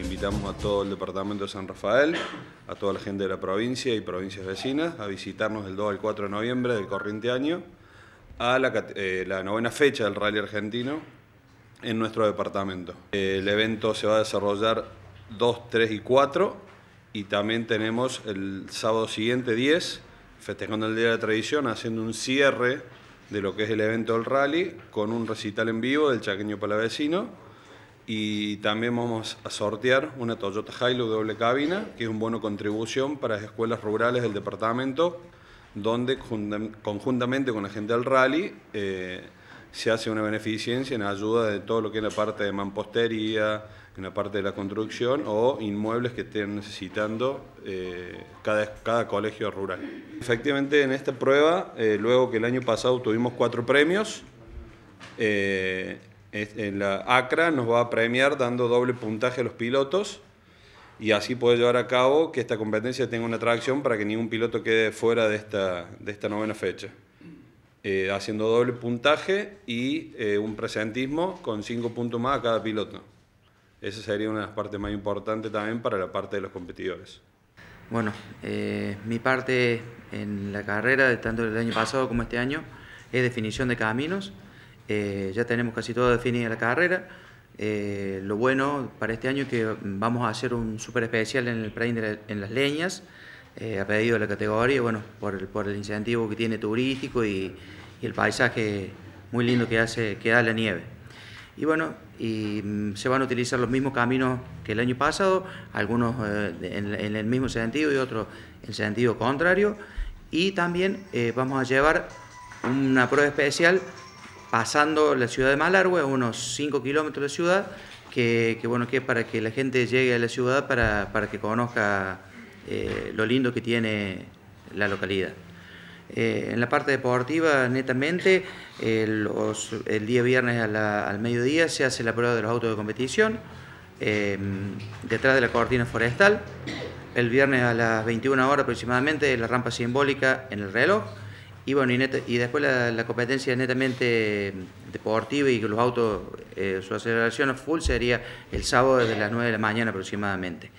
invitamos a todo el departamento de San Rafael, a toda la gente de la provincia y provincias vecinas a visitarnos del 2 al 4 de noviembre del corriente año a la, eh, la novena fecha del rally argentino en nuestro departamento. El evento se va a desarrollar 2, 3 y 4 y también tenemos el sábado siguiente 10, festejando el Día de la Tradición, haciendo un cierre de lo que es el evento del rally con un recital en vivo del Chaqueño Palavecino y también vamos a sortear una Toyota Hilux doble cabina, que es un bono contribución para las escuelas rurales del departamento, donde conjuntamente con la gente del rally eh, se hace una beneficencia en ayuda de todo lo que es la parte de mampostería, en la parte de la construcción o inmuebles que estén necesitando eh, cada, cada, colegio rural. Efectivamente, en esta prueba, eh, luego que el año pasado tuvimos cuatro premios, en la ACRA nos va a premiar dando doble puntaje a los pilotos y así puede llevar a cabo que esta competencia tenga una atracción para que ningún piloto quede fuera de esta, de esta novena fecha. Eh, haciendo doble puntaje y eh, un presentismo con cinco puntos más a cada piloto. Esa sería una de las partes más importantes también para la parte de los competidores. Bueno, eh, mi parte en la carrera, tanto el año pasado como este año, es definición de caminos. Eh, ya tenemos casi todo definido la carrera. Eh, lo bueno para este año es que vamos a hacer un super especial en el Pride en las leñas, eh, a pedido de la categoría, bueno, por el, incentivo que tiene turístico y, el paisaje muy lindo que hace que da la nieve. Y bueno, y mm, se van a utilizar los mismos caminos que el año pasado, algunos en, el mismo sentido y otros en sentido contrario. Y también vamos a llevar una prueba especial pasando la ciudad de Malargue, a unos 5 kilómetros de la ciudad, que, bueno, que es para que la gente llegue a la ciudad para, que conozca eh, lo lindo que tiene la localidad. Eh, en la parte deportiva, netamente, eh, el día viernes al mediodía se hace la prueba de los autos de competición detrás de la cortina forestal. El viernes a las 21 horas aproximadamente, la rampa simbólica en el reloj. Y bueno, y, después la, competencia competencia netamente deportiva y que los autos, eh, su aceleración a full sería el sábado desde las 9 de la mañana aproximadamente.